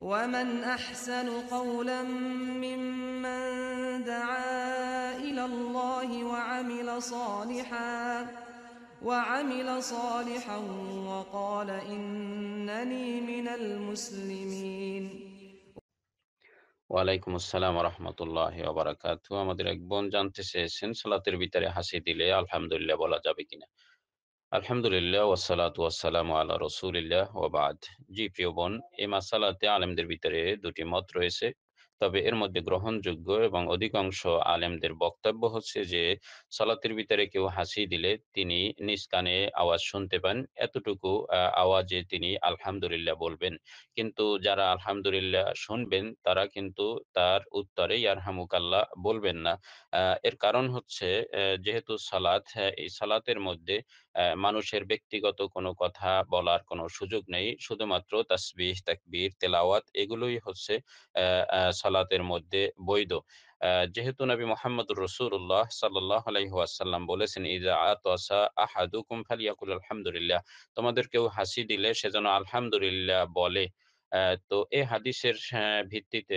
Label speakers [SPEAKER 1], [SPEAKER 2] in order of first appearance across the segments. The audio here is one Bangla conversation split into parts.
[SPEAKER 1] ومن احسن قولا ممن دعا الى الله وعمل صالحا وعمل صالحا وقال انني من المسلمين ওয়ালাইকুম আসসালাম রহমতুল্লাহ ওবরাকাতু আমাদের এক বোন জানতে চেয়েছেন সালাতের ভিতরে হাসি দিলে আলহামদুলিল্লাহ বলা যাবে কিনা আলহামদুলিল্লাহ ওসালাত ওয়াসালাম আল্লাহ রসুলিল্লাহ ওবাদ জি প্রিয় বোন এই মাসালাতে আলেমদের ভিতরে দুটি মত রয়েছে তবে এর মধ্যে গ্রহণযোগ্য এবং অধিকাংশ আলেমদের বক্তব্য হচ্ছে যে সালাতের ভিতরে কেউ হাসি দিলে তিনি নিজ কানে আওয়াজ শুনতে পান এতটুকু আওয়াজে তিনি আলহামদুলিল্লাহ বলবেন কিন্তু যারা আলহামদুলিল্লাহ শুনবেন তারা কিন্তু তার উত্তরে ইয়ারহামুকাল্লাহ বলবেন না এর কারণ হচ্ছে যেহেতু সালাত হ্যাঁ, এই সালাতের মধ্যে মানুষের ব্যক্তিগত কোনো কথা বলার কোনো সুযোগ নেই শুধুমাত্র তাসবিহ তাকবীর তেলাওয়াত এগুলোই হচ্ছে সালাতের মধ্যে বৈধ যেহেতু নবী মোহাম্মদ রসুল্লাহ সাল্লাহ আলহিহাসাল্লাম বলেছেন ইজা আতসা আহাদু কুমফালিয়াকুল আলহামদুলিল্লাহ তোমাদের কেউ হাসি দিলে সে যেন আলহামদুলিল্লাহ বলে তো এ হাদিসের ভিত্তিতে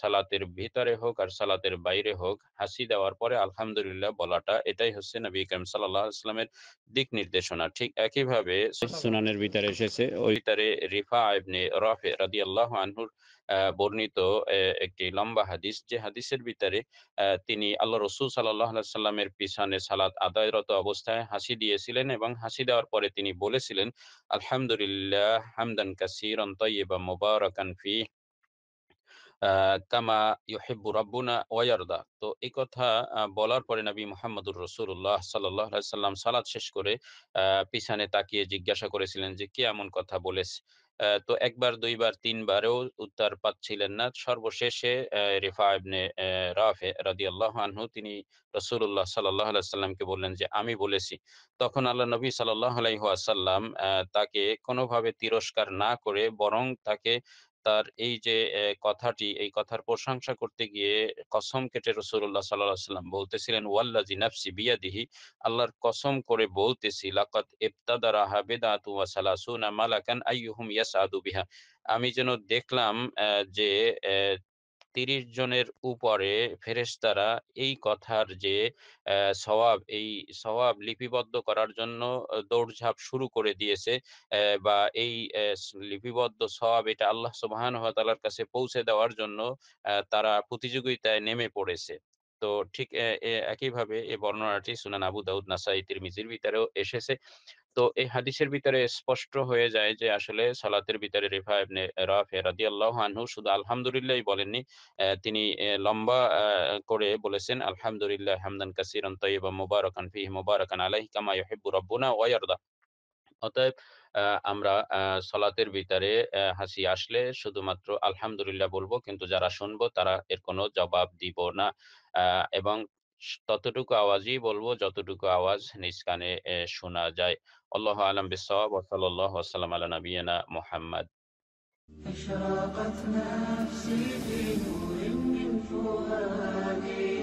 [SPEAKER 1] সালাতের ভিতরে হোক আর সালাতের বাইরে হোক হাসি দেওয়ার পরে আলহামদুলিল্লাহ বলাটা এটাই হচ্ছে নবী করিম আলাইহি ইসলামের দিক নির্দেশনা ঠিক একইভাবে সুনানের ভিতরে এসেছে ওই ভিতরে রিফা ইবনে রফে রাদি আল্লাহ আনহুর বর্ণিত একটি লম্বা হাদিস যে হাদিসের ভিতরে তিনি আল্লাহ রসুল আলাইহি সাল্লামের পিছনে সালাত আদায়রত অবস্থায় হাসি দিয়েছিলেন এবং হাসি দেওয়ার পরে তিনি বলেছিলেন আলহামদুলিল্লাহ হামদান কাসির তৈবা মুবারকান ফি কামা ইউহিব্বু রাব্বুনা ওয়ারদা তো এই কথা বলার পরে নবী রাসূলুল্লাহ রসুল্লাহ আলাইহি সাল্লাম সালাদ শেষ করে পিছনে তাকিয়ে জিজ্ঞাসা করেছিলেন যে কে এমন কথা বলেছে তো একবার দুইবার তিনবারেও উত্তর পাচ্ছিলেন না সর্বশেষে রিফা ইবনে রাফে আল্লাহ আনহু তিনি রসুল্লাহ সাল্লাহ আলাইহি সাল্লামকে বললেন যে আমি বলেছি তখন আল্লাহ নবী সাল্লাহ আলাইহি ওয়াসাল্লাম তাকে কোনোভাবে তিরস্কার না করে বরং তাকে তার এই যে কথাটি এই কথার প্রশংসা করতে গিয়ে কসম কেটে রসুল্লাহ সাল্লাম বলতেছিলেন ওয়াল্লাজি নাফসি দিহি আল্লাহর কসম করে বলতেছি লাকাত ইবতাদা রাহা বেদাতু ওয়া সালাসুনা মালাকান আইয়ুহুম ইয়াসআদু বিহা আমি যেন দেখলাম যে তিরিশ জনের উপরে ফেরেস্তারা এই কথার যে সওয়াব এই সওয়াব লিপিবদ্ধ করার জন্য দৌড়ঝাঁপ শুরু করে দিয়েছে বা এই লিপিবদ্ধ সওয়াব এটা আল্লাহ সুবাহান তালার কাছে পৌঁছে দেওয়ার জন্য তারা প্রতিযোগিতায় নেমে পড়েছে তো ঠিক একইভাবে এই বর্ণনাটি সুনান আবু দাউদ নাসাই তিরমিজির ভিতরেও এসেছে তো এই হাদিসের ভিতরে স্পষ্ট হয়ে যায় যে আসলে সালাতের ভিতরে রিফা ইবনে রাফে রাদিয়াল্লাহু আনহু শুধু আলহামদুলিল্লাহই বলেননি তিনি লম্বা করে বলেছেন আলহামদুলিল্লাহ হামদান কাসিরান তাইয়্যিবান মুবারাকান ফিহি মুবারাকান আলাইহি কামা ইউহিব্বু রাব্বুনা ওয়া ইয়ারদা অতএব আমরা সলাতের ভিতরে হাসি আসলে শুধুমাত্র আলহামদুলিল্লাহ বলবো কিন্তু যারা শুনবো তারা এর কোনো জবাব দিব না এবং ততটুকু আওয়াজই বলবো যতটুকু আওয়াজ নিজ কানে শোনা যায় আল্লাহ আলম বিসব ওসল্লাহ ওসালাম আলা নবীনা মোহাম্মদ نفسي في نور من فؤادي